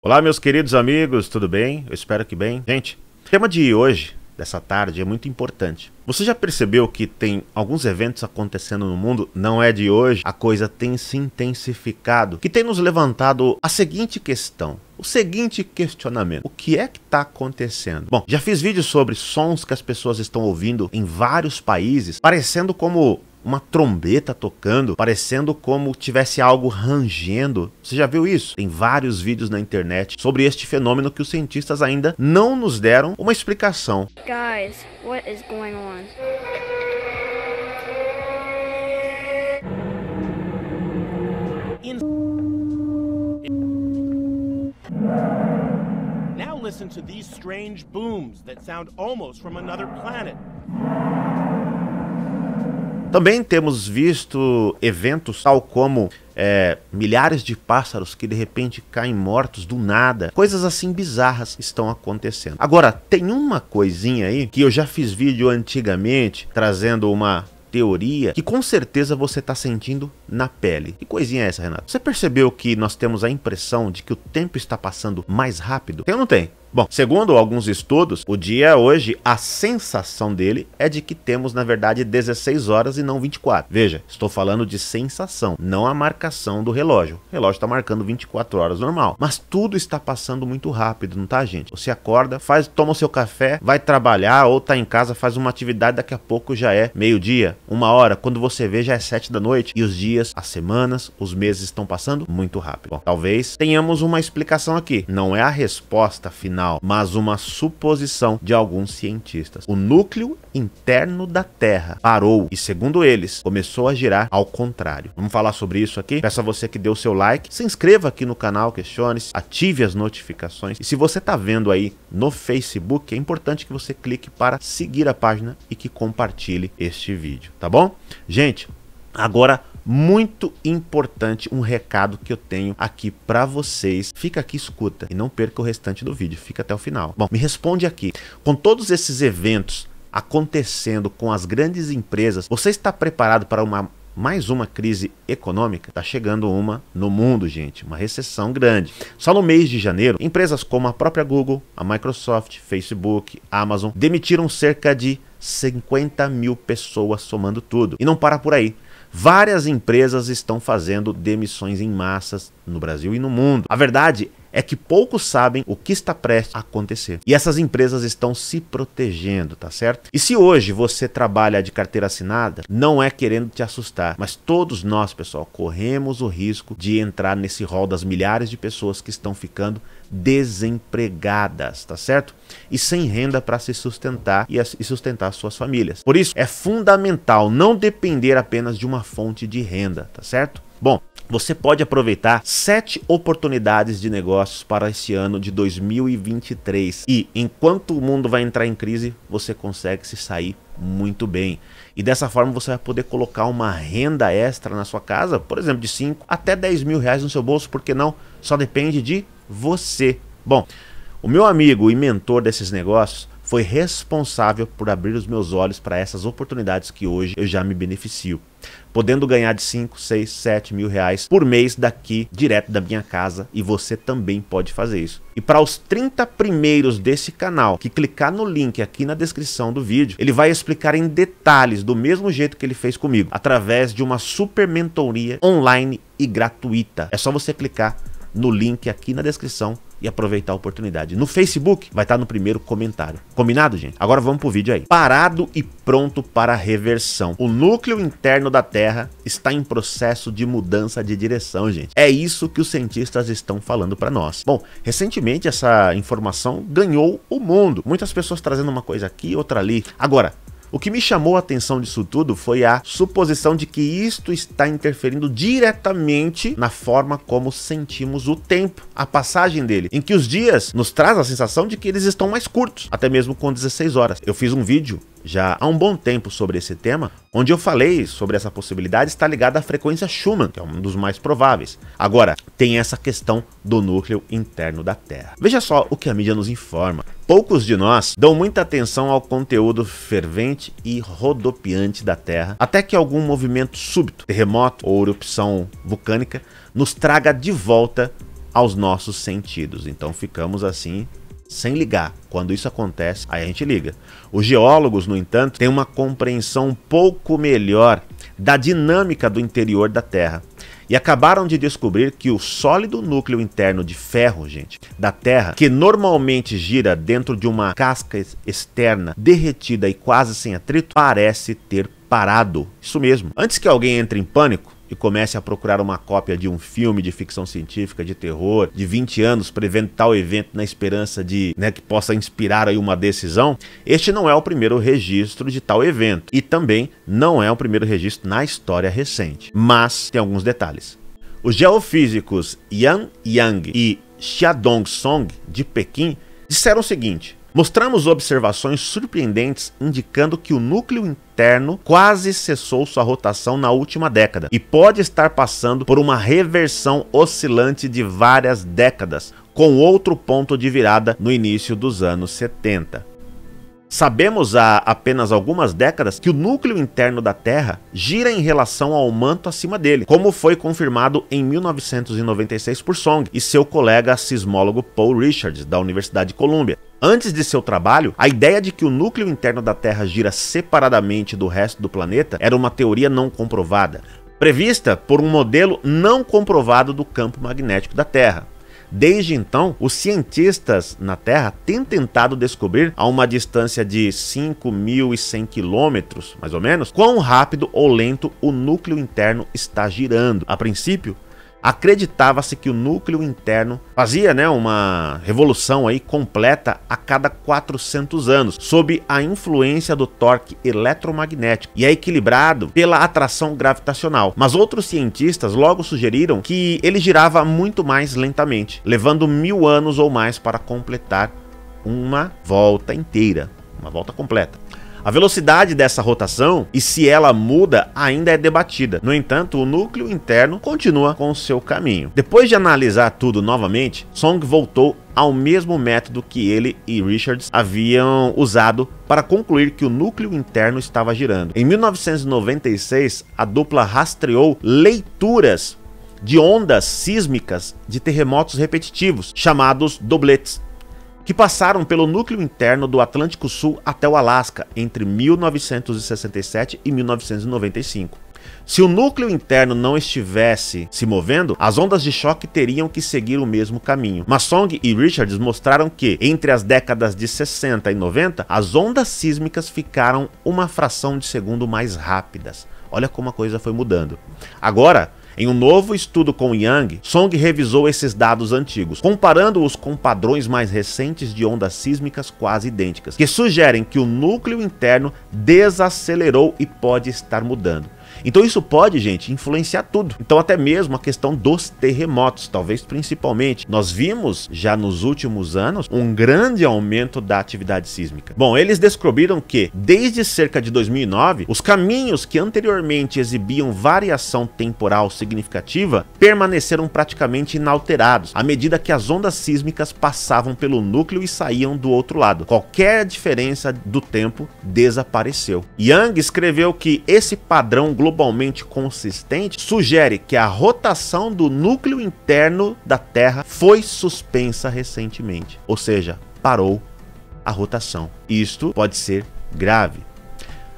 Olá, meus queridos amigos, tudo bem? Eu espero que bem. Gente, o tema de hoje, dessa tarde, é muito importante. Você já percebeu que tem alguns eventos acontecendo no mundo? Não é de hoje, a coisa tem se intensificado, que tem nos levantado a seguinte questão. O seguinte questionamento: o que é que está acontecendo? Bom, já fiz vídeos sobre sons que as pessoas estão ouvindo em vários países, parecendo como uma trombeta tocando, parecendo como tivesse algo rangendo. Você já viu isso? Tem vários vídeos na internet sobre este fenômeno que os cientistas ainda não nos deram uma explicação. Guys, what is going on? Now listen to these strange booms that sound almost from another planet. Também temos visto eventos tal como é, milhares de pássaros que de repente caem mortos do nada. Coisas assim bizarras estão acontecendo. Agora, tem uma coisinha aí que eu já fiz vídeo antigamente trazendo uma teoria que com certeza você está sentindo na pele. Que coisinha é essa, Renato? Você percebeu que nós temos a impressão de que o tempo está passando mais rápido? Tem ou não tem? Bom, segundo alguns estudos, o dia hoje, a sensação dele é de que temos, na verdade, 16 horas e não 24. Veja, estou falando de sensação, não a marcação do relógio. O relógio está marcando 24 horas normal. Mas tudo está passando muito rápido, não tá, gente? Você acorda, faz, toma o seu café, vai trabalhar ou tá em casa, faz uma atividade, daqui a pouco já é meio-dia, uma hora. Quando você vê, já é 7 da noite. E os dias, as semanas, os meses estão passando muito rápido. Bom, talvez tenhamos uma explicação aqui. Não é a resposta final final, mas uma suposição de alguns cientistas. O núcleo interno da Terra parou e, segundo eles, começou a girar ao contrário. Vamos falar sobre isso aqui? Peço a você que dê o seu like, se inscreva aqui no canal, questione, ative as notificações. E se você está vendo aí no Facebook, é importante que você clique para seguir a página e que compartilhe este vídeo, tá bom? Gente, agora muito importante um recado que eu tenho aqui para vocês. Fica aqui, escuta e não perca o restante do vídeo, fica até o final. Bom, me responde aqui. Com todos esses eventos acontecendo com as grandes empresas, você está preparado para uma mais uma crise econômica? Está chegando uma no mundo, gente, uma recessão grande. Só no mês de janeiro, empresas como a própria Google, a Microsoft, Facebook, Amazon demitiram cerca de 50 mil pessoas somando tudo. E não para por aí. Várias empresas estão fazendo demissões em massas no Brasil e no mundo. A verdade é que poucos sabem o que está prestes a acontecer. E essas empresas estão se protegendo, tá certo? E se hoje você trabalha de carteira assinada, não é querendo te assustar, mas todos nós, pessoal, corremos o risco de entrar nesse rol das milhares de pessoas que estão ficando desempregadas, tá certo? E sem renda para se sustentar e, sustentar suas famílias. Por isso, é fundamental não depender apenas de uma fonte de renda, tá certo? Bom, você pode aproveitar sete oportunidades de negócios para esse ano de 2023. E enquanto o mundo vai entrar em crise, você consegue se sair muito bem. E dessa forma você vai poder colocar uma renda extra na sua casa, por exemplo, de 5 até 10 mil reais no seu bolso, porque não? Só depende de você. Bom, o meu amigo e mentor desses negócios foi responsável por abrir os meus olhos para essas oportunidades que hoje eu já me beneficio, podendo ganhar de 5, 6, 7 mil reais por mês daqui, direto da minha casa, e você também pode fazer isso. E para os 30 primeiros desse canal que clicar no link aqui na descrição do vídeo, ele vai explicar em detalhes do mesmo jeito que ele fez comigo, através de uma super mentoria online e gratuita. É só você clicar no link aqui na descrição e aproveitar a oportunidade. No Facebook vai estar no primeiro comentário. Combinado, gente? Agora vamos pro vídeo aí. Parado e pronto para reversão. O núcleo interno da Terra está em processo de mudança de direção, gente. É isso que os cientistas estão falando para nós. Bom, recentemente essa informação ganhou o mundo. Muitas pessoas trazendo uma coisa aqui, outra ali. Agora, o que me chamou a atenção disso tudo foi a suposição de que isto está interferindo diretamente na forma como sentimos o tempo, a passagem dele, em que os dias nos traz a sensação de que eles estão mais curtos, até mesmo com 16 horas. Eu fiz um vídeo já há um bom tempo sobre esse tema, onde eu falei sobre essa possibilidade está ligada à frequência Schumann, que é um dos mais prováveis. Agora, tem essa questão do núcleo interno da Terra. Veja só o que a mídia nos informa. Poucos de nós dão muita atenção ao conteúdo fervente e rodopiante da Terra, até que algum movimento súbito, terremoto ou erupção vulcânica, nos traga de volta aos nossos sentidos. Então ficamos assim sem ligar. Quando isso acontece, aí a gente liga. Os geólogos, no entanto, têm uma compreensão um pouco melhor da dinâmica do interior da Terra. E acabaram de descobrir que o sólido núcleo interno de ferro, gente, da Terra, que normalmente gira dentro de uma casca externa derretida e quase sem atrito, parece ter parado. Isso mesmo. Antes que alguém entre em pânico, e comece a procurar uma cópia de um filme de ficção científica, de terror, de 20 anos, prevendo tal evento na esperança de né, que possa inspirar aí uma decisão, este não é o primeiro registro de tal evento e também não é o primeiro registro na história recente. Mas tem alguns detalhes. Os geofísicos Yan Yang e Dong Song, de Pequim, disseram o seguinte: Mostramos observações surpreendentes indicando que o núcleo interno quase cessou sua rotação na última década e pode estar passando por uma reversão oscilante de várias décadas, com outro ponto de virada no início dos anos 70. Sabemos há apenas algumas décadas que o núcleo interno da Terra gira em relação ao manto acima dele, como foi confirmado em 1996 por Song e seu colega sismólogo Paul Richards, da Universidade de Columbia. Antes de seu trabalho, a ideia de que o núcleo interno da Terra gira separadamente do resto do planeta era uma teoria não comprovada, prevista por um modelo não comprovado do campo magnético da Terra. Desde então, os cientistas na Terra têm tentado descobrir, a uma distância de 5.100 quilômetros, mais ou menos, quão rápido ou lento o núcleo interno está girando. A princípio, acreditava-se que o núcleo interno fazia né, uma revolução aí completa a cada 400 anos, sob a influência do torque eletromagnético e é equilibrado pela atração gravitacional. Mas outros cientistas logo sugeriram que ele girava muito mais lentamente, levando mil anos ou mais para completar uma volta inteira, uma volta completa. A velocidade dessa rotação e se ela muda ainda é debatida. No entanto, o núcleo interno continua com seu caminho. Depois de analisar tudo novamente, Song voltou ao mesmo método que ele e Richards haviam usado para concluir que o núcleo interno estava girando. Em 1996, a dupla rastreou leituras de ondas sísmicas de terremotos repetitivos, chamados dobletes, que passaram pelo núcleo interno do Atlântico Sul até o Alasca entre 1967 e 1995. Se o núcleo interno não estivesse se movendo, as ondas de choque teriam que seguir o mesmo caminho. Mas Song e Richards mostraram que, entre as décadas de 60 e 90, as ondas sísmicas ficaram uma fração de segundo mais rápidas. Olha como a coisa foi mudando. Agora, em um novo estudo com Yang, Song revisou esses dados antigos, comparando-os com padrões mais recentes de ondas sísmicas quase idênticas, que sugerem que o núcleo interno desacelerou e pode estar mudando. Então isso pode, gente, influenciar tudo. Então até mesmo a questão dos terremotos, talvez principalmente. Nós vimos já nos últimos anos um grande aumento da atividade sísmica. Bom, eles descobriram que desde cerca de 2009, os caminhos que anteriormente exibiam variação temporal significativa permaneceram praticamente inalterados à medida que as ondas sísmicas passavam pelo núcleo e saíam do outro lado. Qualquer diferença do tempo desapareceu. Young escreveu que esse padrão global globalmente consistente sugere que a rotação do núcleo interno da Terra foi suspensa recentemente, ou seja, parou a rotação. Isto pode ser grave.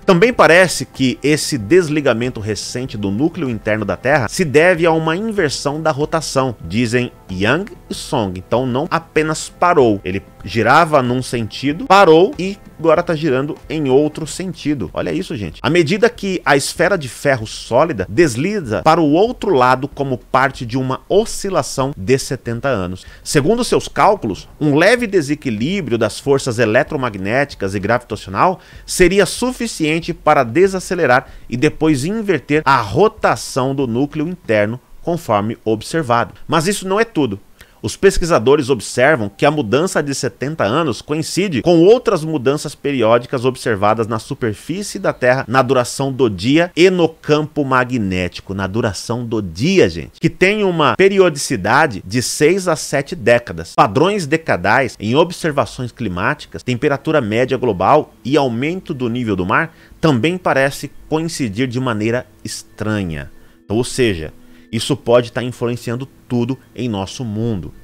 Também parece que esse desligamento recente do núcleo interno da Terra se deve a uma inversão da rotação, dizem Yang e Song. Então não apenas parou, ele girava num sentido, parou e agora está girando em outro sentido. Olha isso, gente. À medida que a esfera de ferro sólida desliza para o outro lado como parte de uma oscilação de 70 anos. Segundo seus cálculos, um leve desequilíbrio das forças eletromagnéticas e gravitacional seria suficiente para desacelerar e depois inverter a rotação do núcleo interno conforme observado. Mas isso não é tudo. Os pesquisadores observam que a mudança de 70 anos coincide com outras mudanças periódicas observadas na superfície da Terra na duração do dia e no campo magnético, na duração do dia, gente, que tem uma periodicidade de 6 a 7 décadas. Padrões decadais em observações climáticas, temperatura média global e aumento do nível do mar também parece coincidir de maneira estranha. Ou seja, isso pode estar tá influenciando tudo em nosso mundo.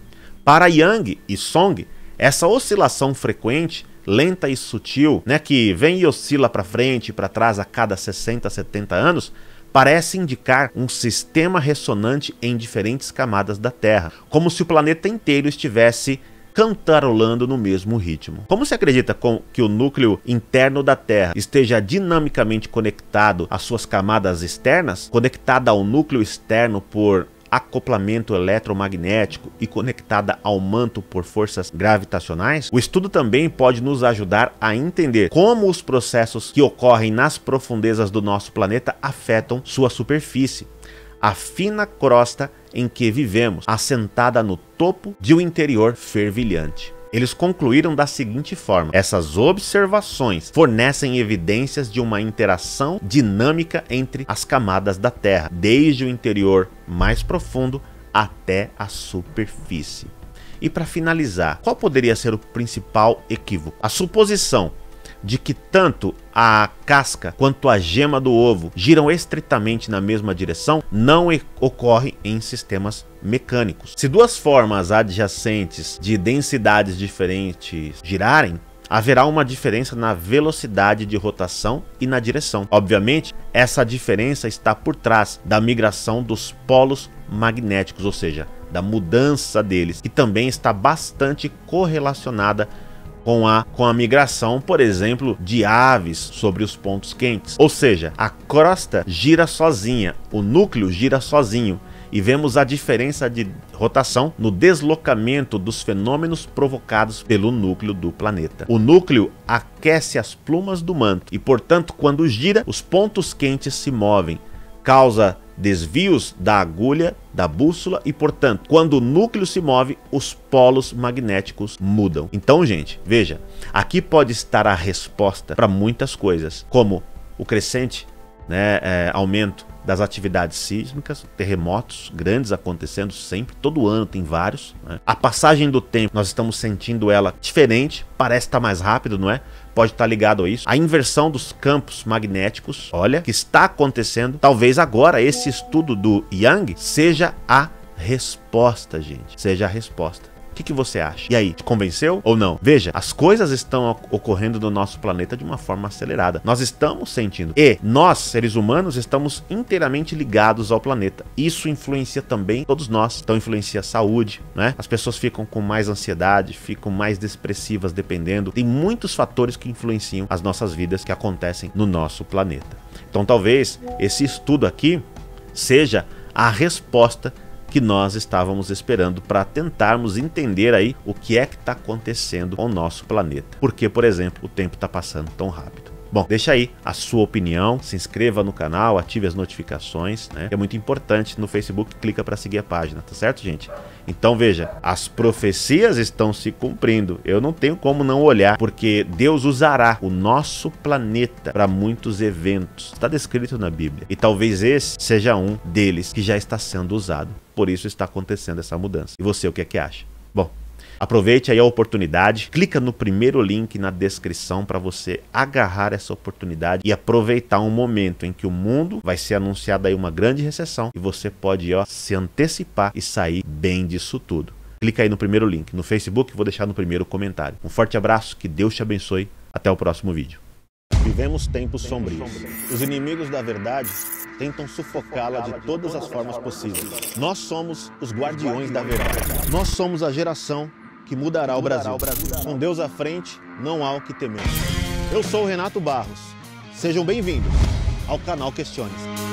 Para Yang e Song, essa oscilação frequente, lenta e sutil, né, que vem e oscila para frente e para trás a cada 60, 70 anos, parece indicar um sistema ressonante em diferentes camadas da Terra, como se o planeta inteiro estivesse cantarolando no mesmo ritmo. Como se acredita com que o núcleo interno da Terra esteja dinamicamente conectado às suas camadas externas, conectada ao núcleo externo por acoplamento eletromagnético e conectada ao manto por forças gravitacionais, o estudo também pode nos ajudar a entender como os processos que ocorrem nas profundezas do nosso planeta afetam sua superfície, a fina crosta em que vivemos, assentada no topo de um interior fervilhante. Eles concluíram da seguinte forma: essas observações fornecem evidências de uma interação dinâmica entre as camadas da Terra, desde o interior mais profundo até a superfície. E para finalizar, qual poderia ser o principal equívoco? A suposição de que tanto a casca quanto a gema do ovo giram estritamente na mesma direção, não ocorre em sistemas mecânicos. Se duas formas adjacentes de densidades diferentes girarem, haverá uma diferença na velocidade de rotação e na direção. Obviamente, essa diferença está por trás da migração dos polos magnéticos, ou seja, da mudança deles, que também está bastante correlacionada com a, com a migração, por exemplo, de aves sobre os pontos quentes. Ou seja, a crosta gira sozinha, o núcleo gira sozinho e vemos a diferença de rotação no deslocamento dos fenômenos provocados pelo núcleo do planeta. O núcleo aquece as plumas do manto e, portanto, quando gira, os pontos quentes se movem, causa desvios da agulha, da bússola e, portanto, quando o núcleo se move, os polos magnéticos mudam. Então, gente, veja, aqui pode estar a resposta para muitas coisas, como o crescente né, é, aumento das atividades sísmicas, terremotos grandes acontecendo sempre, todo ano tem vários. Né? A passagem do tempo, nós estamos sentindo ela diferente, parece estar mais rápido, não é? pode estar tá ligado a isso. A inversão dos campos magnéticos, olha, que está acontecendo. Talvez agora esse estudo do Yang seja a resposta, gente. Seja a resposta que, que você acha? E aí, te convenceu ou não? Veja, as coisas estão ocorrendo no nosso planeta de uma forma acelerada. Nós estamos sentindo. E nós, seres humanos, estamos inteiramente ligados ao planeta. Isso influencia também todos nós. Então influencia a saúde, né? As pessoas ficam com mais ansiedade, ficam mais depressivas, dependendo. Tem muitos fatores que influenciam as nossas vidas que acontecem no nosso planeta. Então talvez esse estudo aqui seja a resposta que nós estávamos esperando para tentarmos entender aí o que é que está acontecendo com o nosso planeta. Porque, por exemplo, o tempo está passando tão rápido. Bom, deixa aí a sua opinião, se inscreva no canal, ative as notificações, né? É muito importante no Facebook, clica para seguir a página, tá certo, gente? Então veja, as profecias estão se cumprindo. Eu não tenho como não olhar, porque Deus usará o nosso planeta para muitos eventos. Está descrito na Bíblia. E talvez esse seja um deles que já está sendo usado. Por isso está acontecendo essa mudança. E você, o que é que acha? Bom, Aproveite aí a oportunidade, clica no primeiro link na descrição para você agarrar essa oportunidade e aproveitar um momento em que o mundo vai ser anunciado aí uma grande recessão e você pode ó, se antecipar e sair bem disso tudo. Clica aí no primeiro link no Facebook, vou deixar no primeiro comentário. Um forte abraço, que Deus te abençoe, até o próximo vídeo. Vivemos tempos sombrios. Os inimigos da verdade tentam sufocá-la de todas as formas possíveis. Nós somos os guardiões da verdade. Nós somos a geração que mudará o Brasil. Com Deus à frente, não há o que temer. Eu sou o Renato Barros. Sejam bem-vindos ao canal Questione.